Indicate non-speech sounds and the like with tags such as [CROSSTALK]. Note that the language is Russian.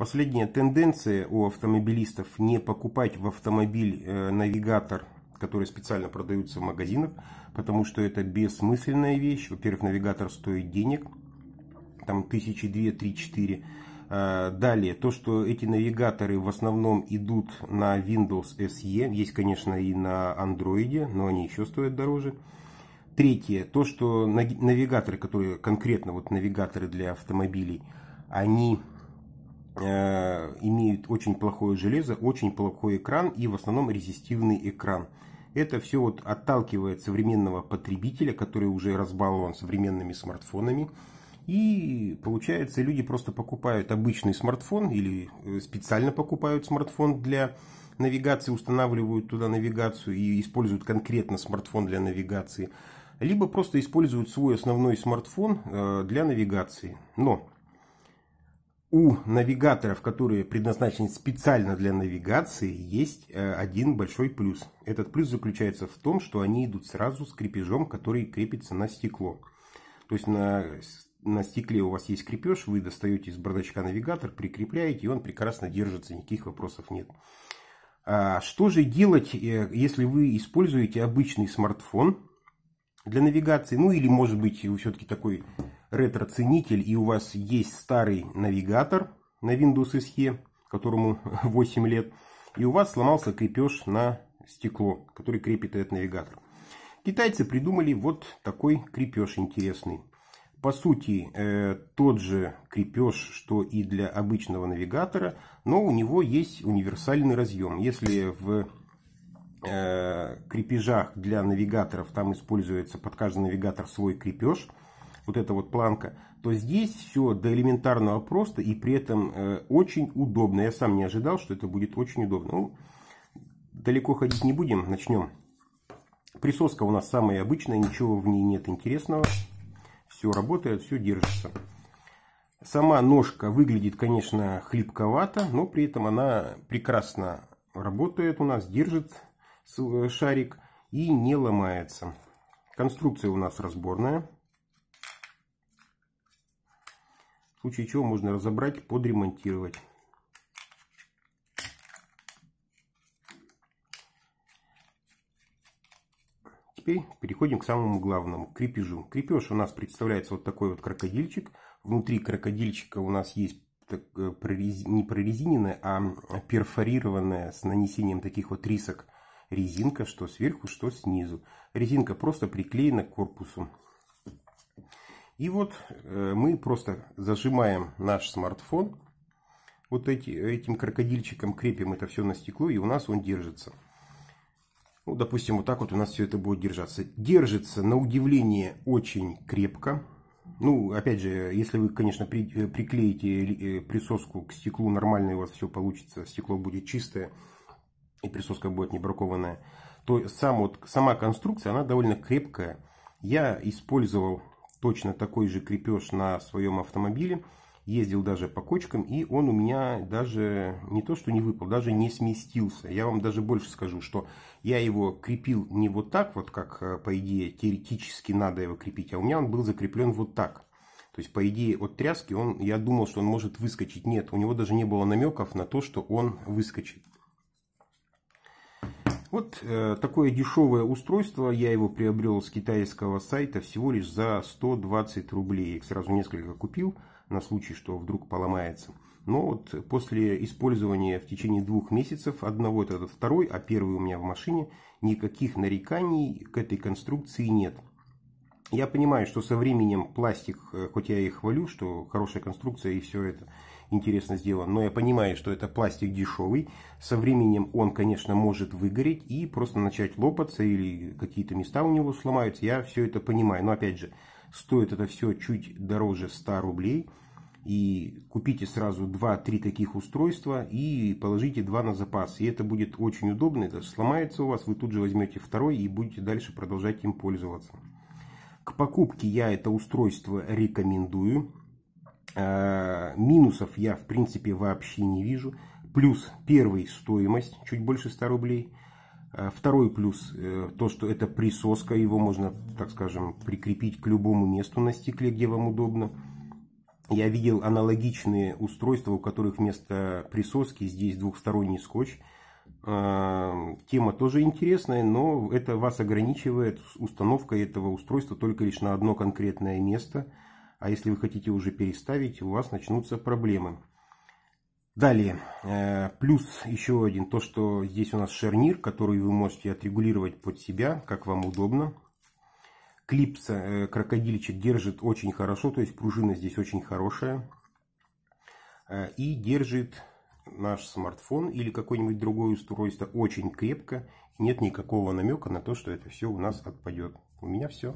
Последняя тенденция у автомобилистов не покупать в автомобиль э, навигатор, который специально продается в магазинах, потому что это бессмысленная вещь. Во-первых, навигатор стоит денег, там тысячи две, три, четыре. Э, далее, то, что эти навигаторы в основном идут на Windows SE, есть, конечно, и на Android, но они еще стоят дороже. Третье, то, что навигаторы, которые конкретно вот навигаторы для автомобилей, они Э, имеют очень плохое железо, очень плохой экран и в основном резистивный экран. Это все вот отталкивает современного потребителя, который уже разбалован современными смартфонами. И получается, люди просто покупают обычный смартфон или э, специально покупают смартфон для навигации, устанавливают туда навигацию и используют конкретно смартфон для навигации. Либо просто используют свой основной смартфон э, для навигации. Но у навигаторов, которые предназначены специально для навигации, есть э, один большой плюс. Этот плюс заключается в том, что они идут сразу с крепежом, который крепится на стекло. То есть на, на стекле у вас есть крепеж, вы достаете из бардачка навигатор, прикрепляете, и он прекрасно держится, никаких вопросов нет. А что же делать, э, если вы используете обычный смартфон для навигации? Ну или, может быть, вы все-таки такой ретроценитель и у вас есть старый навигатор на Windows SE, которому 8 [LAUGHS] лет, и у вас сломался крепеж на стекло, который крепит этот навигатор. Китайцы придумали вот такой крепеж интересный. По сути, э, тот же крепеж, что и для обычного навигатора, но у него есть универсальный разъем. Если в э, крепежах для навигаторов там используется под каждый навигатор свой крепеж – вот эта вот планка, то здесь все до элементарного просто и при этом э, очень удобно. Я сам не ожидал, что это будет очень удобно. Ну, далеко ходить не будем, начнем. Присоска у нас самая обычная, ничего в ней нет интересного. Все работает, все держится. Сама ножка выглядит, конечно, хлипковато, но при этом она прекрасно работает у нас, держит э, шарик и не ломается. Конструкция у нас разборная. В случае чего можно разобрать, подремонтировать. Теперь переходим к самому главному, к крепежу. Крепеж у нас представляется вот такой вот крокодильчик. Внутри крокодильчика у нас есть так, э, не прорезиненная, а, а перфорированная с нанесением таких вот рисок резинка, что сверху, что снизу. Резинка просто приклеена к корпусу. И вот э, мы просто зажимаем наш смартфон, вот эти, этим крокодильчиком крепим это все на стекло, и у нас он держится. Ну, допустим, вот так вот у нас все это будет держаться. Держится, на удивление, очень крепко. Ну, опять же, если вы, конечно, при, э, приклеите э, присоску к стеклу нормально, у вас все получится, стекло будет чистое, и присоска будет не бракованная, то сам, вот, сама конструкция, она довольно крепкая. Я использовал точно такой же крепеж на своем автомобиле. Ездил даже по кочкам, и он у меня даже не то, что не выпал, даже не сместился. Я вам даже больше скажу, что я его крепил не вот так, вот как, э, по идее, теоретически надо его крепить, а у меня он был закреплен вот так. То есть, по идее, от тряски он, я думал, что он может выскочить. Нет, у него даже не было намеков на то, что он выскочит. Вот э, такое дешевое устройство, я его приобрел с китайского сайта всего лишь за 120 рублей. Их сразу несколько купил на случай, что вдруг поломается. Но вот после использования в течение двух месяцев одного это этот второй, а первый у меня в машине, никаких нареканий к этой конструкции нет. Я понимаю, что со временем пластик, э, хоть я и хвалю, что хорошая конструкция и все это – интересно сделан, но я понимаю, что это пластик дешевый, со временем он, конечно, может выгореть и просто начать лопаться или какие-то места у него сломаются, я все это понимаю, но опять же, стоит это все чуть дороже 100 рублей, и купите сразу 2-3 таких устройства и положите 2 на запас. И это будет очень удобно, это сломается у вас, вы тут же возьмете второй и будете дальше продолжать им пользоваться. К покупке я это устройство рекомендую. А, минусов я, в принципе, вообще не вижу. Плюс первый стоимость, чуть больше 100 рублей. А, второй плюс, э, то, что это присоска, его можно, так скажем, прикрепить к любому месту на стекле, где вам удобно. Я видел аналогичные устройства, у которых вместо присоски здесь двухсторонний скотч. А, тема тоже интересная, но это вас ограничивает установкой этого устройства только лишь на одно конкретное место – а если вы хотите уже переставить, у вас начнутся проблемы. Далее, э, плюс еще один, то что здесь у нас шарнир, который вы можете отрегулировать под себя, как вам удобно. Клипса э, крокодильчик держит очень хорошо, то есть пружина здесь очень хорошая. Э, и держит наш смартфон или какое-нибудь другое устройство очень крепко. Нет никакого намека на то, что это все у нас отпадет. У меня все.